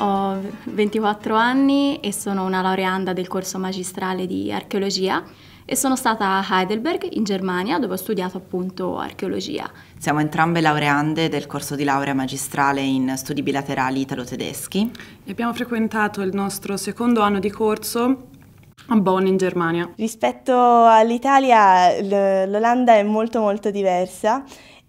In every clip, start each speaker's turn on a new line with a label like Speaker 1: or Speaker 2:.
Speaker 1: ho 24 anni e sono una laureanda del corso magistrale di archeologia e sono stata a Heidelberg in Germania dove ho studiato appunto archeologia.
Speaker 2: Siamo entrambe laureande del corso di laurea magistrale in studi bilaterali italo-tedeschi.
Speaker 3: E abbiamo frequentato il nostro secondo anno di corso a Bonn in Germania. Rispetto
Speaker 4: all'Italia l'Olanda è molto molto diversa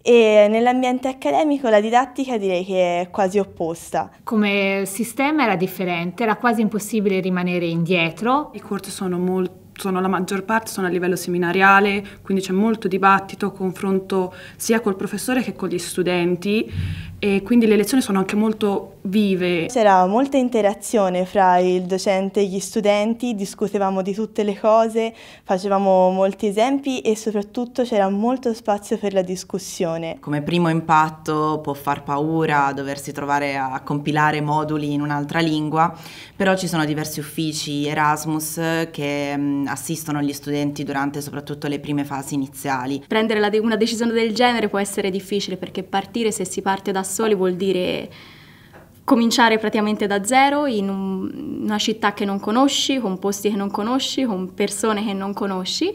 Speaker 4: e nell'ambiente accademico la didattica direi che è quasi opposta.
Speaker 5: Come sistema era differente, era quasi impossibile rimanere indietro. I
Speaker 3: corsi sono molto sono la maggior parte sono a livello seminariale, quindi c'è molto dibattito, confronto sia col professore che con gli studenti e quindi le lezioni sono anche molto vive.
Speaker 4: C'era molta interazione fra il docente e gli studenti, discutevamo di tutte le cose, facevamo molti esempi e soprattutto c'era molto spazio per la discussione.
Speaker 2: Come primo impatto può far paura doversi trovare a compilare moduli in un'altra lingua, però ci sono diversi uffici Erasmus che mm, assistono gli studenti durante soprattutto le prime fasi iniziali.
Speaker 1: Prendere una decisione del genere può essere difficile perché partire se si parte da Sole vuol dire cominciare praticamente da zero in un, una città che non conosci, con posti che non conosci, con persone che non conosci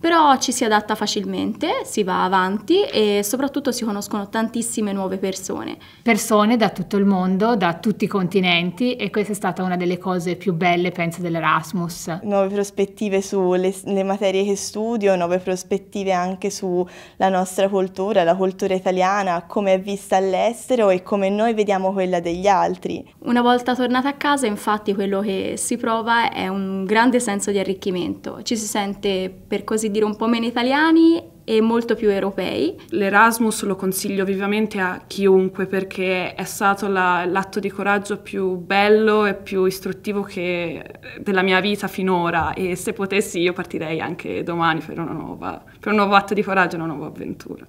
Speaker 1: però ci si adatta facilmente, si va avanti e soprattutto si conoscono tantissime nuove persone. Persone da tutto il
Speaker 5: mondo, da tutti i continenti e questa è stata una delle cose più belle, penso, dell'Erasmus.
Speaker 4: Nuove prospettive sulle materie che studio, nuove prospettive anche sulla nostra cultura, la cultura italiana, come è vista all'estero e come noi vediamo quella degli altri.
Speaker 1: Una volta tornata a casa, infatti, quello che si prova è un grande senso di arricchimento. Ci si sente, per così dire, un po' meno italiani e molto più europei.
Speaker 3: L'Erasmus lo consiglio vivamente a chiunque perché è stato la, l'atto di coraggio più bello e più istruttivo che, della mia vita finora e se potessi io partirei anche domani per, nuova, per un nuovo atto di coraggio, una nuova avventura.